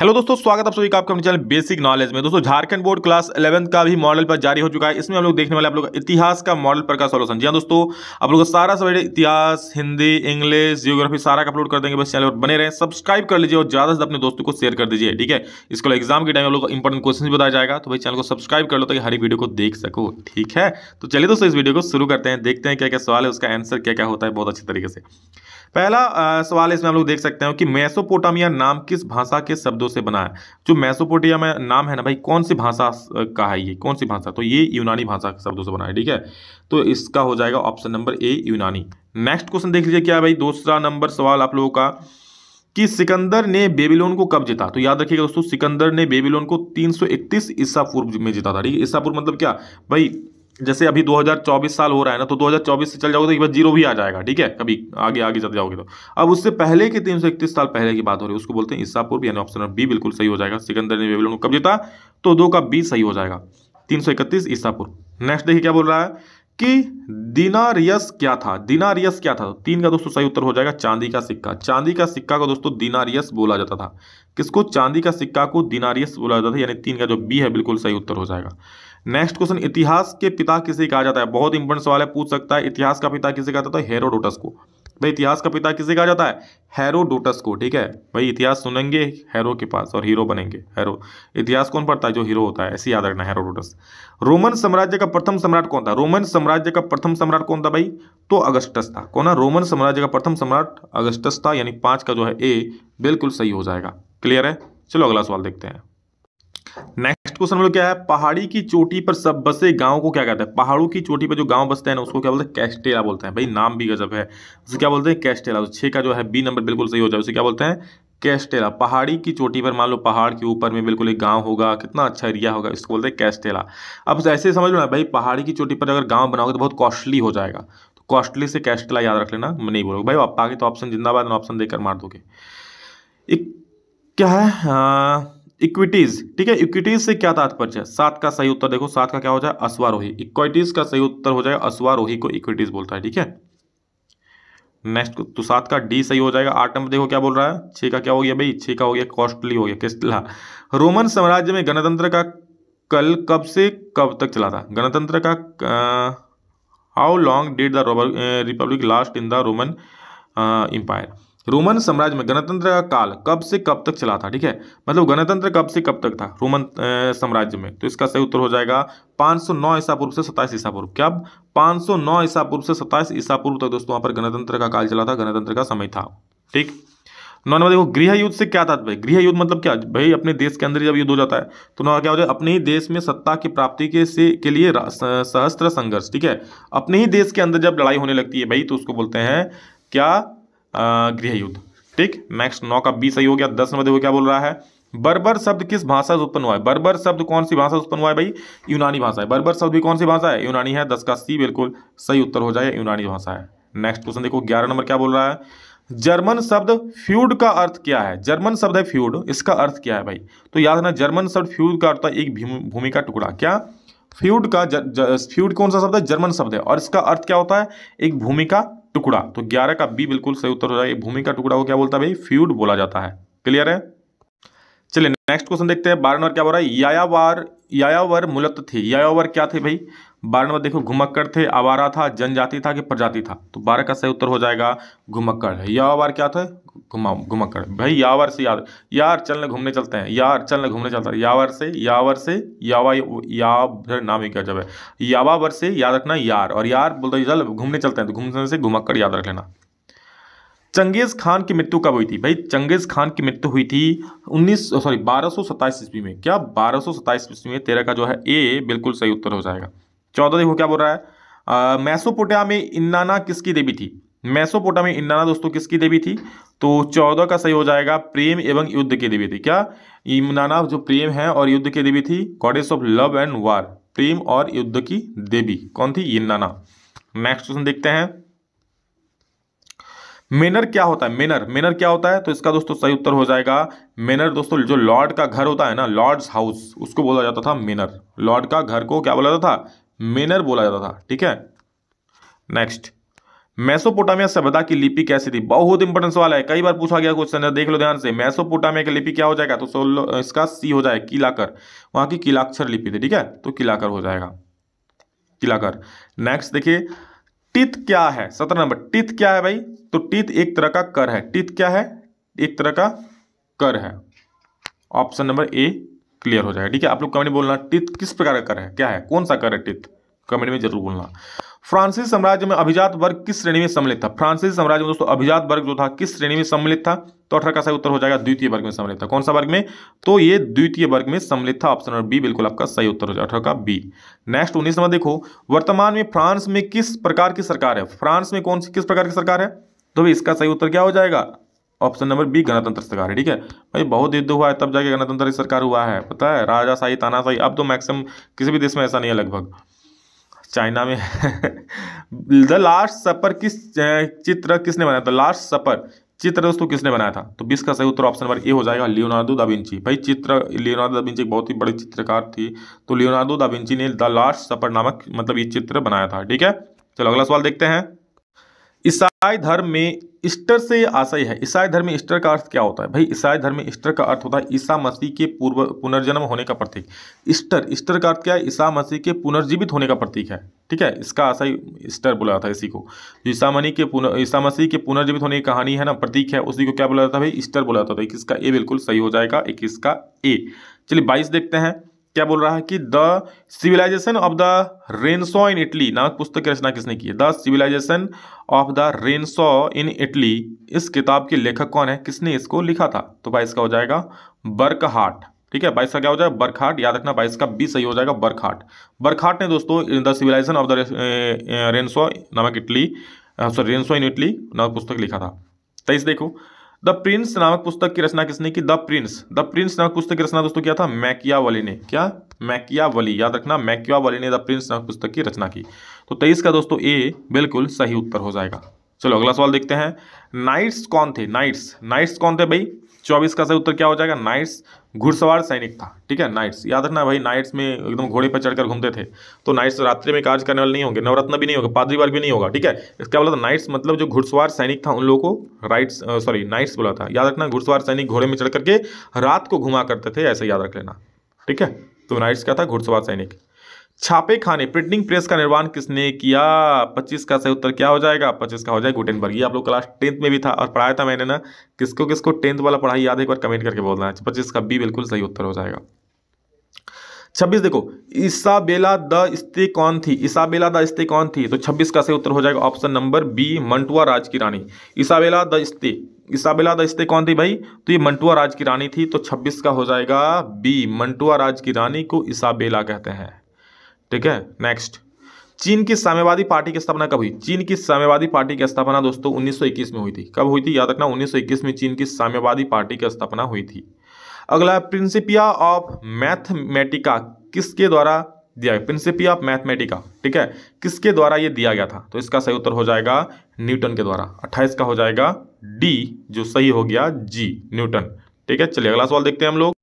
hello दोस्तों स्वागत आप सभी का आपका चैनल बेसिक नॉलेज में दोस्तों झारखंड बोर्ड क्लास इलेवंथ का भी मॉडल पर जारी हो चुका है इसमें हम लोग देखने वाले आप लोग इतिहास का मॉडल पर का सॉल्यूशन जी हाँ दोस्तों आप लोग सारा सब इतिहास हिंदी इंग्लिश जियोग्राफी सारा का अपलोड कर देंगे बस चैनल पर बने रहे सब्सक्राइब कर लीजिए और ज़्यादा से अपने दोस्तों को शेयर कर दीजिए ठीक है इसको एग्जाम के टाइम आप लोग इंपॉर्टेंट क्वेश्चन भी बताया जाएगा तो भाई चैनल को सब्सक्राइब कर लो ताकि हर वीडियो को देख सको ठीक है तो चलिए दोस्तों इस वीडियो को शुरू करते हैं देखते हैं क्या क्या सवाल है उसका आंसर क्या क्या होता है बहुत अच्छे तरीके से पहला सवाल इसमें हम लोग देख सकते हैं कि मैसोपोटामिया नाम किस भाषा के शब्दों से बना है जो मैसोपोटिया में नाम है ना भाई कौन सी भाषा का है ये कौन सी भाषा तो ये यूनानी भाषा के शब्दों से बना है ठीक है तो इसका हो जाएगा ऑप्शन नंबर ए यूनानी नेक्स्ट क्वेश्चन देख लीजिए क्या भाई दूसरा नंबर सवाल आप लोगों का कि सिकंदर ने बेबीलोन को कब जीता तो याद रखिएगा दोस्तों सिकंदर ने बेबीलोन को 331 ईसा पूर्व में जीता था ठीक है ईसा पूर्व मतलब क्या भाई जैसे अभी 2024 साल हो रहा है ना तो 2024 से चल जाओगे तो एक बार जीरो भी आ जाएगा ठीक है कभी आगे आगे चल जाओगे तो अब उससे पहले के तीन साल पहले की बात हो रही है उसको बोलते हैं ईसा पूर्व यानी ऑप्शन बी बिल्कुल सही हो जाएगा सिकंदर ने बेबीलोन को कब जीता तो दो का बी सही हो जाएगा तीन सौ इकतीस ईसा पूर्व नेक्स्ट देखिए क्या बोल रहा है कि दिनारियस क्या था दिनारियस क्या था तीन का दोस्तों सही उत्तर हो जाएगा चांदी का सिक्का चांदी का सिक्का को दोस्तों दिनारियस बोला जाता था किसको चांदी का सिक्का को दिनारियस बोला जाता था यानी तीन का जो बी है बिल्कुल सही उत्तर हो जाएगा नेक्स्ट क्वेश्चन इतिहास के पिता किसे कहा जाता है बहुत इंपॉर्टेंट सवाल है पूछ सकता है इतिहास का पिता किसे कहा जाता है हेरोडोटस को भाई इतिहास का पिता किसे कहा जाता है हेरोडोटस को ठीक है भाई इतिहास सुनेंगे हेरो के पास और हीरो बनेंगे हेरो इतिहास कौन पढ़ता है जो हीरो होता है ऐसे याद रखना हेरोडोटस रोमन साम्राज्य का प्रथम सम्राट कौन था रोमन साम्राज्य का प्रथम सम्राट कौन था भाई तो अगस्टस था कौन है रोमन साम्राज्य का प्रथम सम्राट अगस्टस था यानी पांच का जो है ए बिल्कुल सही हो जाएगा क्लियर है चलो अगला सवाल देखते हैं नेक्स्ट क्वेश्चन हम लोग क्या है पहाड़ी की चोटी पर सब बसे गांव को क्या कहते हैं पहाड़ों की चोटी पर जो गांव बसते हैं ना उसको क्या बोलते हैं कैस्टेला बोलते हैं भाई नाम भी गजब है उसे क्या बोलते हैं कैस्टेला तो का जो है बी नंबर बिल्कुल सही हो जाए उसे क्या बोलते हैं कैस्टेला पहाड़ी की चोटी पर मान लो पहाड़ के ऊपर में बिल्कुल एक गांव होगा कितना अच्छा एरिया होगा इसको बोलते हैं कैस्टेला अब ऐसे समझ लो ना भाई पहाड़ी की चोटी पर अगर गांव बनाओगे तो बहुत कॉस्टली हो जाएगा तो कॉस्टली से कैस्टेला याद रख लेना मैं नहीं बोलूँगा भाई आप आगे तो ऑप्शन जिंदाबाद ऑप्शन देकर मार दोगे एक क्या है हाँ, इक्विटीज ठीक है इक्विटीज से क्या तात्पर्य है सात का सही उत्तर देखो सात का क्या हो जाए अश्वारोही इक्विटीज का सही उत्तर हो जाएगा अश्वारोही को इक्विटीज बोलता है ठीक है नेक्स्ट तो सात का डी सही हो जाएगा आठ नंबर देखो क्या बोल रहा है छह का क्या हो गया भाई छे का हो गया कॉस्टली हो गया किस्तला रोमन साम्राज्य में गणतंत्र का कल कब से कब तक चला था गणतंत्र का how long did the republic last in the Roman Empire Roman साम्राज्य में गणतंत्र का काल कब से कब तक चला था ठीक है मतलब गणतंत्र कब से कब तक था रोमन साम्राज्य में तो इसका सही उत्तर हो जाएगा 509 ईसा पूर्व से 27 ईसा पूर्व क्या 509 ईसा पूर्व से 27 ईसा पूर्व तक दोस्तों वहां पर गणतंत्र का काल चला था गणतंत्र का समय था ठीक नौ नंबर देखो गृह युद्ध से क्या तात्पर्य गृह युद्ध मतलब क्या भाई अपने देश के अंदर जब युद्ध हो जाता है तो नौ क्या हो जाए अपने ही देश में सत्ता की प्राप्ति के से के लिए सहस्त्र संघर्ष ठीक है अपने ही देश के अंदर जब लड़ाई होने लगती है भाई तो उसको बोलते हैं क्या गृह युद्ध ठीक नेक्स्ट नौ का बी सही हो गया दस नंबर देखो क्या बोल रहा है बर्बर शब्द किस भाषा से उत्पन्न हुआ है बर्बर शब्द कौन सी भाषा से उत्पन्न हुआ है भाई यूनानी भाषा है बर्बर शब्द भी कौन सी भाषा है यूनानी है दस का सी बिल्कुल सही उत्तर हो जाए यूनानी भाषा है नेक्स्ट क्वेश्चन देखो ग्यारह नंबर क्या बोल रहा है जर्मन शब्द फ्यूड का अर्थ क्या है जर्मन शब्द है फ्यूड इसका अर्थ क्या है भाई तो याद रखना जर्मन शब्द फ्यूड का अर्थ एक भूमि का टुकड़ा क्या फ्यूड का फ्यूड कौन सा शब्द है जर्मन शब्द है और इसका अर्थ क्या होता है एक भूमि का टुकड़ा तो ग्यारह का बी बिल्कुल सही उत्तर हो जाएगा भूमि का टुकड़ा को क्या बोलता है भाई फ्यूड बोला जाता है क्लियर है चलिए नेक्स्ट क्वेश्चन देखते हैं बारह नंबर क्या बोल रहा है यायावर यायावर मूलत थे यायावर क्या थे भाई बारह नंबर देखो घुमक्कड़ थे आवारा था जनजाति था कि प्रजाति था तो बारह का सही उत्तर हो जाएगा है यावर क्या था घुमा घुमक्कड़ भाई यावर से याद यार चलने घूमने चलते हैं यार चलने घूमने चलते हैं यावर से यावर से यावा या नाम ही क्या जब है यावावर से याद रखना यार और यार बोलते जल घूमने चलते हैं तो घूमने से घुमक्कर याद रख लेना चंगेज़ खान की मृत्यु कब हुई थी भाई चंगेज़ खान की मृत्यु हुई थी उन्नीस सॉरी बारह सौ सत्ताईस ईस्वी में क्या बारह सौ सत्ताईस ईस्वी में तेरह का जो है ए बिल्कुल सही उत्तर हो जाएगा चौदह देखो क्या बोल रहा है मैसोपोटिया में इन्नाना किसकी देवी थी मैसोपोटा में इन्नाना दोस्तों किसकी देवी थी तो चौदह का सही हो जाएगा प्रेम एवं युद्ध की देवी थी क्या इन्नाना जो प्रेम है और युद्ध की देवी थी goddess of love and war प्रेम और युद्ध की देवी कौन थी इन्नाना नेक्स्ट क्वेश्चन देखते हैं मेनर क्या होता है मेनर मेनर क्या होता है तो इसका दोस्तों सही उत्तर हो जाएगा मेनर दोस्तों जो लॉर्ड का घर होता है ना लॉर्ड्स हाउस उसको बोला जाता था मेनर लॉर्ड का घर को क्या बोला जाता था मेनर बोला जाता था ठीक है नेक्स्ट मैसोपोटामिया सभ्यता की लिपि कैसी थी बहुत इंपॉर्टेंस वाला है कई बार पूछा गया क्वेश्चन है देख लो ध्यान से मैसोपोटामिया की लिपि क्या हो जाएगा तो सोलो इसका सी हो जाएगा किलाकर वहां की किलाक्षर लिपि थी ठीक है तो किलाकर हो जाएगा किलाकर नेक्स्ट देखिए टिथ क्या है सत्रह नंबर टिथ क्या है भाई तो टिथ एक तरह का कर है टिथ क्या है एक तरह का कर है ऑप्शन नंबर ए क्लियर हो जाएगा ठीक है आप लोग कमेंट बोलना टिथ किस प्रकार का कर है क्या है कौन सा कर है टिथ कमेंट में जरूर बोलना फ्रांसी साम्राज्य में अभिजात वर्ग किस श्रेणी में सम्मिलित था फ्रांसी साम्राज्य में दोस्तों अभिजात वर्ग जो था किस श्रेणी में सम्मिलित था तो अठारह का सही उत्तर हो जाएगा द्वितीय वर्ग में सम्मिलित था कौन सा वर्ग में तो ये द्वितीय वर्ग में सम्मिलित था ऑप्शन नंबर बी बिल्कुल आपका सही उत्तर हो जाएगा अठारह का बी नेक्स्ट उन्नीस नंबर देखो वर्तमान में फ्रांस में किस प्रकार की सरकार है फ्रांस में कौन सी किस प्रकार की सरकार है तो भाई इसका सही उत्तर क्या हो जाएगा ऑप्शन नंबर बी गणतंत्र सरकार है ठीक है भाई बहुत युद्ध हुआ है तब जाके गणतंत्र सरकार हुआ है पता है राजा शाही तानाशाही अब तो मैक्सिमम किसी भी देश में ऐसा नहीं है लगभग चाइना में द लास्ट सपर किस चित्र किसने बनाया था लास्ट सपर चित्र दोस्तों किसने बनाया था तो बीस का सही उत्तर ऑप्शन नंबर ए हो जाएगा लियोनार्डो दा विंची भाई चित्र लियोनार्डो दा विंची एक बहुत ही बड़े चित्रकार थी तो लियोनार्डो दा विंची ने द लास्ट सपर नामक मतलब ये चित्र बनाया था ठीक है चलो अगला सवाल देखते हैं ईसाई धर्म में ईस्टर से आशय है ईसाई धर्म में ईस्टर का अर्थ क्या होता है भाई ईसाई धर्म में ईस्टर का अर्थ होता है ईसा मसीह के पूर्व पुनर्जन्म होने का प्रतीक ईस्टर ईस्टर का अर्थ क्या है ईसा मसीह के पुनर्जीवित होने का प्रतीक है ठीक है इसका आशय ईस्टर बोला जाता है इसी को ईसा मनी के पुन ईसा मसीह के पुनर्जीवित होने की कहानी है ना प्रतीक है उसी को क्या बोला जाता है भाई ईस्टर बोला जाता है तो इक्कीस का ए बिल्कुल सही हो जाएगा इक्कीस का ए चलिए बाईस देखते हैं क्या बोल रहा है कि the civilization of the Renaissance in Italy नामक पुस्तक की रचना किसने की है the civilization of the Renaissance in Italy इस किताब के लेखक कौन है किसने इसको लिखा था तो भाई इसका हो जाएगा बर्कहाट ठीक है बाईस का क्या हो जाएगा बरखाट याद रखना बाईस का बी सही हो जाएगा बरखाट बरखाट ने दोस्तों the civilization of the Renaissance नामक Italy sorry Renaissance in Italy नामक पुस्तक लिखा था तेईस तो देखो द प्रिंस नामक पुस्तक की रचना किसने की द प्रिंस द प्रिंस नामक पुस्तक की रचना दोस्तों क्या था वाली ने क्या वाली याद रखना वाली ने द प्रिंस नामक पुस्तक की रचना की तो तेईस का दोस्तों ए बिल्कुल सही उत्तर हो जाएगा चलो अगला सवाल देखते हैं नाइट्स कौन थे नाइट्स नाइट्स कौन थे भाई चौबीस का सही उत्तर क्या हो जाएगा नाइट्स घुड़सवार सैनिक था ठीक है नाइट्स याद रखना भाई नाइट्स में एकदम घोड़े पर चढ़कर घूमते थे तो नाइट्स रात्रि में कार्य करने वाले नहीं होंगे नवरत्न भी नहीं होगा पादरी वर्ग भी नहीं होगा ठीक है इसका बोला मतलब था नाइट्स मतलब जो घुड़सवार सैनिक था उन लोगों को राइट्स सॉरी नाइट्स बोला था याद रखना घुड़सवार सैनिक घोड़े में चढ़ करके रात को घुमा करते थे ऐसे याद रख लेना ठीक है तो नाइट्स क्या था घुड़सवार सैनिक छापे खाने प्रिंटिंग प्रेस का निर्माण किसने किया पच्चीस का सही उत्तर क्या हो जाएगा पच्चीस का हो जाएगा गुटेनबर्ग ये आप लोग क्लास टेंथ में भी था और पढ़ाया था मैंने ना किसको किसको टेंथ वाला पढ़ाई याद एक बार कमेंट करके बोलना है पच्चीस का बी बिल्कुल सही उत्तर हो जाएगा छब्बीस देखो ईसाबेला द स्त्री कौन थी ईसाबेला द स्त्री कौन थी तो छब्बीस का सही उत्तर हो जाएगा ऑप्शन नंबर बी मंटुआ राज की रानी Isabella d'Este Isabella d'Este कौन थी भाई तो ये मंटुआ राज की रानी थी तो छब्बीस का हो जाएगा बी मंटुआ राज की रानी को ईसाबेला कहते हैं ठीक है नेक्स्ट चीन की साम्यवादी पार्टी की स्थापना कब हुई चीन की साम्यवादी पार्टी की स्थापना दोस्तों 1921 में हुई थी कब हुई थी याद रखना 1921 में चीन की साम्यवादी पार्टी की स्थापना हुई थी अगला प्रिंसिपिया ऑफ मैथमेटिका किसके द्वारा दिया गया प्रिंसिपिया ऑफ मैथमेटिका ठीक है किसके द्वारा यह दिया गया था तो इसका सही उत्तर हो जाएगा न्यूटन के द्वारा अट्ठाईस का हो जाएगा डी जो सही हो गया जी न्यूटन ठीक है चलिए अगला सवाल देखते हैं हम लोग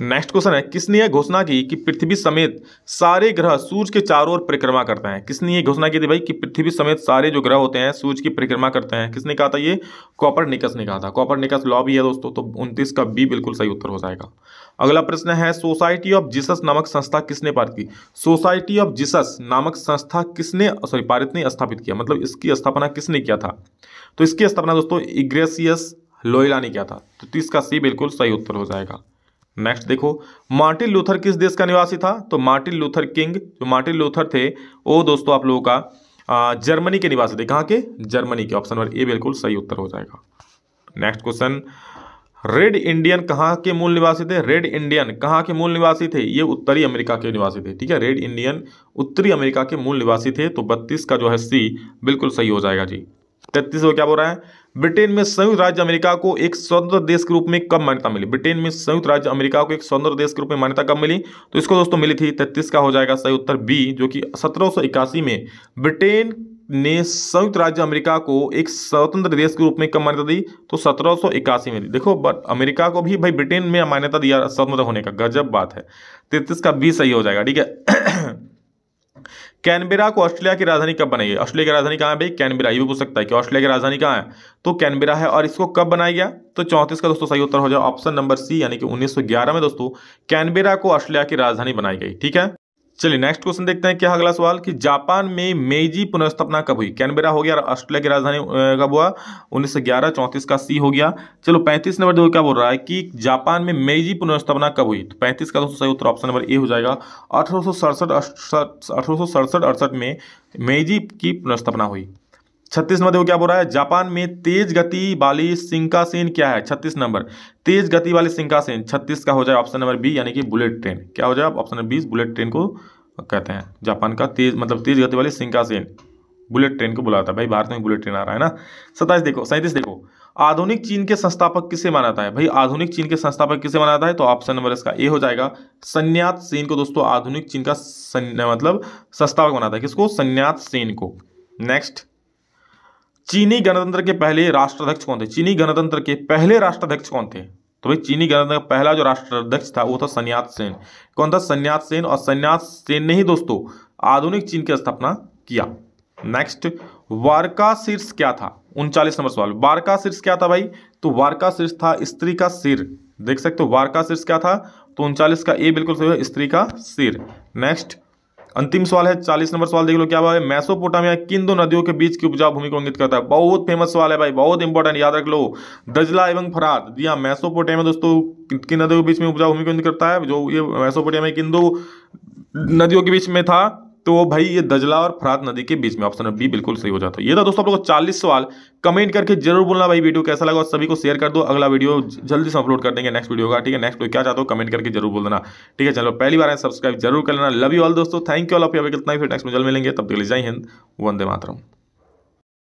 नेक्स्ट क्वेश्चन है किसने यह घोषणा की कि पृथ्वी समेत सारे ग्रह सूर्य के चारों ओर परिक्रमा करते हैं किसने ये घोषणा की थी भाई कि पृथ्वी समेत सारे जो ग्रह होते हैं सूर्य की परिक्रमा करते हैं किसने कहा था ये कॉपर निकस ने कहा था कॉपर निकस लॉ भी है दोस्तों तो उनतीस का बी बिल्कुल सही उत्तर हो जाएगा अगला प्रश्न है सोसाइटी ऑफ जीसस नामक संस्था किसने पारित की सोसाइटी ऑफ जीसस नामक संस्था किसने सॉरी पारित ने स्थापित किया मतलब इसकी स्थापना किसने किया था तो इसकी स्थापना दोस्तों इग्रेसियस लोयला ने किया था तो तीस का सी बिल्कुल सही उत्तर हो जाएगा नेक्स्ट देखो मार्टिन लूथर किस देश का निवासी था तो मार्टिन लूथर किंग जो मार्टिन लूथर थे वो दोस्तों आप लोगों का जर्मनी के निवासी थे कहाँ के जर्मनी के ऑप्शन नंबर ए बिल्कुल सही उत्तर हो जाएगा नेक्स्ट क्वेश्चन रेड इंडियन कहाँ के मूल निवासी थे रेड इंडियन कहाँ के मूल निवासी थे ये उत्तरी अमेरिका के निवासी थे ठीक है रेड इंडियन उत्तरी अमेरिका के मूल निवासी थे तो बत्तीस का जो है सी बिल्कुल सही हो जाएगा जी तैतीस वो क्या बोल रहा है ब्रिटेन में संयुक्त राज्य अमेरिका को एक स्वतंत्र देश के रूप में कब मान्यता मिली ब्रिटेन में संयुक्त राज्य अमेरिका को एक स्वतंत्र देश के रूप में मान्यता कब मिली तो इसको दोस्तों मिली थी तैतीस का हो जाएगा सही उत्तर बी जो कि सत्रह में ब्रिटेन ने संयुक्त राज्य अमेरिका को एक स्वतंत्र देश के रूप में कब मान्यता दी तो सत्रह में दी देखो बट अमेरिका को भी भाई ब्रिटेन में मान्यता दिया स्वतंत्र होने का गजब बात है तैतीस का बी सही हो जाएगा ठीक है कैनबेरा को ऑस्ट्रेलिया की राजधानी कब बनाई गई ऑस्ट्रेलिया की राजधानी कहाँ है भाई कैनबेरा ये भी पूछ सकता है कि ऑस्ट्रेलिया की राजधानी कहाँ है तो कैनबेरा है और इसको कब बनाया गया तो चौंतीस का दोस्तों सही उत्तर हो जाए ऑप्शन नंबर सी यानी कि उन्नीस में दोस्तों कैनबेरा को ऑस्ट्रेलिया की राजधानी बनाई गई ठीक है चलिए नेक्स्ट क्वेश्चन देखते हैं क्या अगला सवाल कि जापान में मेजी पुनर्स्थापना कब हुई कैनबेरा हो गया ऑस्ट्रेलिया की राजधानी कब हुआ उन्नीस सौ ग्यारह चौंतीस का सी हो गया चलो पैंतीस नंबर देखो क्या बोल रहा है कि जापान में मेजी पुनर्स्थापना कब हुई तो पैंतीस का दोस्तों सही उत्तर ऑप्शन नंबर ए हो जाएगा अठारह सौ सड़सठ अठारह सौ सड़सठ अड़सठ में मेजी की पुनर्स्थापना हुई छत्तीस नंबर देखो क्या बोल रहा है जापान में तेज गति वाली सिंकासेन क्या है छत्तीस नंबर तेज गति वाली सिंकासेन छत्तीस का हो जाए ऑप्शन नंबर बी यानी कि बुलेट ट्रेन क्या हो जाए option number B is bullet train को कहते हैं जापान का तेज मतलब तेज गति वाली सिंकासेन बुलेट ट्रेन को बुलाता है भाई भारत में बुलेट ट्रेन आ रहा है ना सताइस देखो सैंतीस देखो आधुनिक चीन के संस्थापक किसे माना जाता है भाई आधुनिक चीन के संस्थापक किसे माना जाता है तो ऑप्शन नंबर इसका ए हो जाएगा संन्यात सेन को दोस्तों आधुनिक चीन का मतलब संस्थापक माना है किसको संन्यात सेन को नेक्स्ट चीनी गणतंत्र के पहले राष्ट्राध्यक्ष कौन थे चीनी गणतंत्र के पहले राष्ट्राध्यक्ष कौन थे तो भाई चीनी गणतंत्र का पहला जो राष्ट्राध्यक्ष था वो था सन्यात सेन कौन था सन्यात सेन और सन्यात सेन ने ही दोस्तों आधुनिक चीन की स्थापना किया नेक्स्ट वारका शीर्ष क्या था उनचालीस नंबर सवाल वारका शीर्ष क्या था भाई तो वारका शीर्ष था स्त्री का सिर देख सकते हो वारका शीर्ष क्या था तो उनचालीस का ए बिल्कुल सही है स्त्री का सिर नेक्स्ट अंतिम सवाल है चालीस नंबर सवाल देख लो क्या है मैसोपोटामिया किन दो नदियों के बीच की उपजाऊ भूमि को अंगित करता है बहुत फेमस सवाल है भाई बहुत इंपॉर्टेंट याद रख लो दजला एवं जी हाँ मैसोपोटामिया दोस्तों किन नदियों के बीच में उपजाऊ भूमि को अंगित करता है जो ये मैसोपोटामिया किन दो नदियों के बीच में था तो भाई ये दजला और फरात नदी के बीच में ऑप्शन बी बिल्कुल सही हो जाता है ये था दोस्तों आप लोगों को चालीस सवाल कमेंट करके जरूर बोलना भाई वीडियो कैसा लगा और सभी को शेयर कर दो अगला वीडियो जल्दी से अपलोड कर देंगे नेक्स्ट वीडियो का ठीक है नेक्स्ट वीडियो क्या चाहते हो कमेंट करके जरूर बोल देना ठीक है चलो पहली बार सब्सक्राइब जरूर कर लेना लव यू ऑल दोस्तों थैंक यू ऑल आप इतना फिर नेक्स्ट में जल मिलेंगे तब तक जय हिंद वंदे मातरम